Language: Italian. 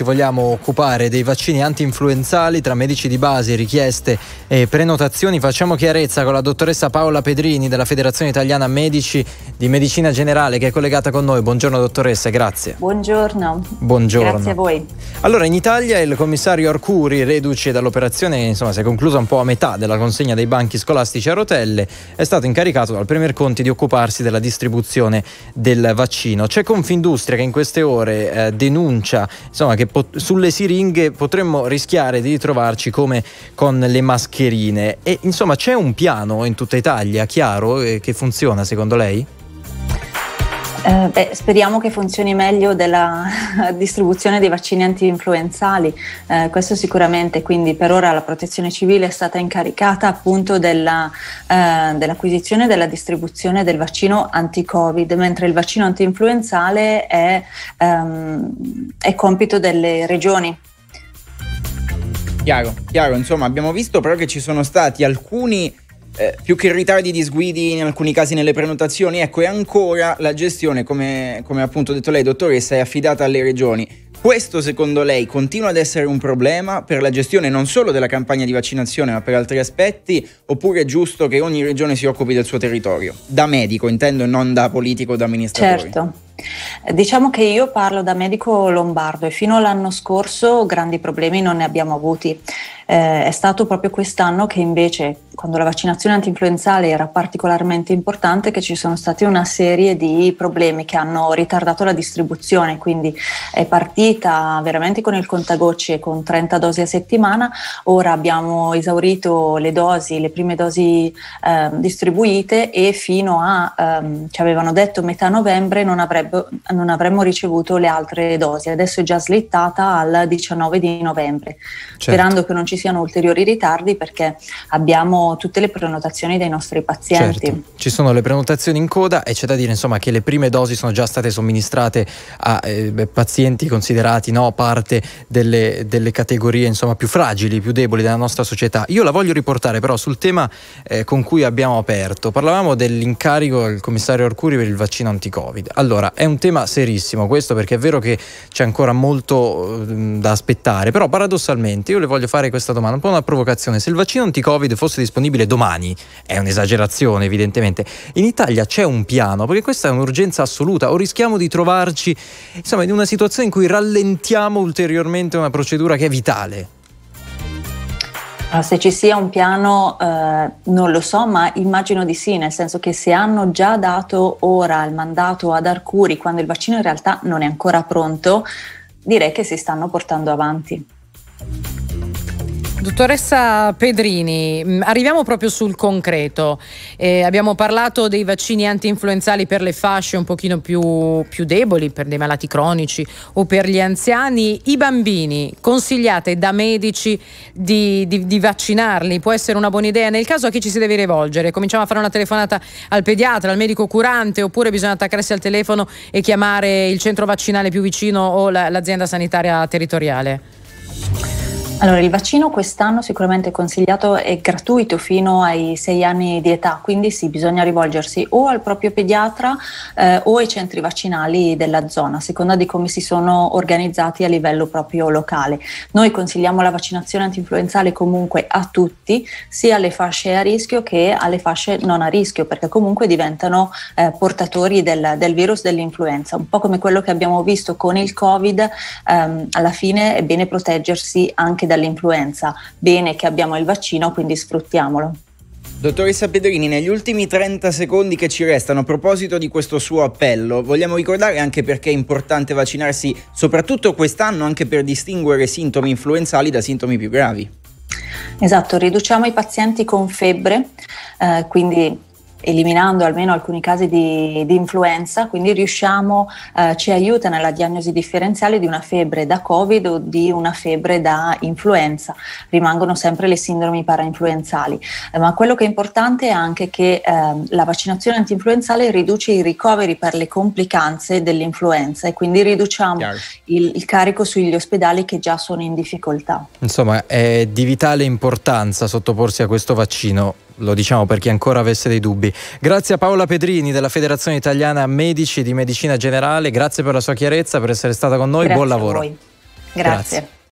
ci vogliamo occupare dei vaccini anti-influenzali tra medici di base, richieste e prenotazioni. Facciamo chiarezza con la dottoressa Paola Pedrini della Federazione Italiana Medici di Medicina Generale che è collegata con noi. Buongiorno dottoressa, grazie. Buongiorno. Buongiorno. Grazie a voi. Allora, in Italia il commissario Arcuri, reduce dall'operazione, insomma, si è conclusa un po' a metà della consegna dei banchi scolastici a rotelle, è stato incaricato dal Premier Conti di occuparsi della distribuzione del vaccino. C'è Confindustria che in queste ore eh, denuncia insomma, che pot- sulle siringhe potremmo rischiare di ritrovarci come con le mascherine. E insomma c'è un piano in tutta Italia, chiaro, eh, che funziona secondo lei? Eh, beh, speriamo che funzioni meglio della distribuzione dei vaccini anti-influenzali, eh, questo sicuramente, quindi per ora la protezione civile è stata incaricata appunto della, eh, dell'acquisizione e della distribuzione del vaccino anti-Covid, mentre il vaccino anti-influenzale è, ehm, è compito delle regioni. Chiaro, chiaro, insomma abbiamo visto però che ci sono stati alcuni eh, più che ritardi di sguidi in alcuni casi nelle prenotazioni, ecco, e ancora la gestione, come, come appunto detto lei, dottoressa, è affidata alle regioni. Questo secondo lei continua ad essere un problema per la gestione non solo della campagna di vaccinazione ma per altri aspetti oppure è giusto che ogni regione si occupi del suo territorio? Da medico intendo non da politico o da amministratore. Certo. Diciamo che io parlo da medico lombardo e fino all'anno scorso grandi problemi non ne abbiamo avuti. Eh, è stato proprio quest'anno che invece, quando la vaccinazione antinfluenzale era particolarmente importante, che ci sono stati una serie di problemi che hanno ritardato la distribuzione, quindi è partita veramente con il contagocce con 30 dosi a settimana, ora abbiamo esaurito le dosi, le prime dosi eh, distribuite e fino a, ehm, ci avevano detto metà novembre non avrebbe avrebbe, eh, non avremmo ricevuto le altre dosi. Adesso è già slittata al 19 di novembre, certo. sperando che non ci siano ulteriori ritardi perché abbiamo tutte le prenotazioni dei nostri pazienti. Certo. Ci sono le prenotazioni in coda e c'è da dire insomma, che le prime dosi sono già state somministrate a eh, pazienti considerati no, parte delle, delle categorie insomma, più fragili, più deboli della nostra società. Io la voglio riportare però sul tema eh, con cui abbiamo aperto. Parlavamo dell'incarico del commissario Arcuri per il vaccino anti-Covid. Allora, è un tema serissimo questo perché è vero che c'è ancora molto ehm, da aspettare, però paradossalmente io le voglio fare questa domanda, un po' una provocazione, se il vaccino anti-covid fosse disponibile domani, è un'esagerazione evidentemente, in Italia c'è un piano, perché questa è un'urgenza assoluta o rischiamo di trovarci insomma, in una situazione in cui rallentiamo ulteriormente una procedura che è vitale? Eh, se ci sia un piano eh, non lo so, ma immagino di sì, nel senso che se hanno già dato ora il mandato ad Arcuri quando il vaccino in realtà non è ancora pronto, direi che si stanno portando avanti. Dottoressa Pedrini, mm, arriviamo proprio sul concreto. Eh, abbiamo parlato dei vaccini anti-influenzali per le fasce un pochino più, più, deboli, per dei malati cronici o per gli anziani. I bambini consigliate da medici di, di, di vaccinarli? Può essere una buona idea? Nel caso a chi ci si deve rivolgere? Cominciamo a fare una telefonata al pediatra, al medico curante oppure bisogna attaccarsi al telefono e chiamare il centro vaccinale più vicino o l'azienda sanitaria territoriale? Allora, il vaccino quest'anno sicuramente è consigliato e gratuito fino ai 6 anni di età, quindi sì, bisogna rivolgersi o al proprio pediatra eh, o ai centri vaccinali della zona, a seconda di come si sono organizzati a livello proprio locale. Noi consigliamo la vaccinazione antinfluenzale comunque a tutti, sia alle fasce a rischio che alle fasce non a rischio, perché comunque diventano eh, portatori del, del, virus dell'influenza, un po' come quello che abbiamo visto con il Covid, ehm, alla fine è bene proteggersi anche dall'influenza. Bene che abbiamo il vaccino, quindi sfruttiamolo. Dottoressa Pedrini, negli ultimi 30 secondi che ci restano, a proposito di questo suo appello, vogliamo ricordare anche perché è importante vaccinarsi, soprattutto quest'anno, anche per distinguere sintomi influenzali da sintomi più gravi. Esatto, riduciamo i pazienti con febbre, eh, quindi eliminando almeno alcuni casi di, di influenza, quindi riusciamo, eh, ci aiuta nella diagnosi differenziale di una febbre da Covid o di una febbre da influenza. Rimangono sempre le sindromi parainfluenzali, eh, ma quello che è importante è anche che eh, la vaccinazione antinfluenzale riduce i ricoveri per le complicanze dell'influenza e quindi riduciamo il, il, carico sugli ospedali che già sono in difficoltà. Insomma, è di vitale importanza sottoporsi a questo vaccino lo diciamo per chi ancora avesse dei dubbi. Grazie a Paola Pedrini della Federazione Italiana Medici di Medicina Generale, grazie per la sua chiarezza, per essere stata con noi, grazie buon lavoro. Grazie. grazie.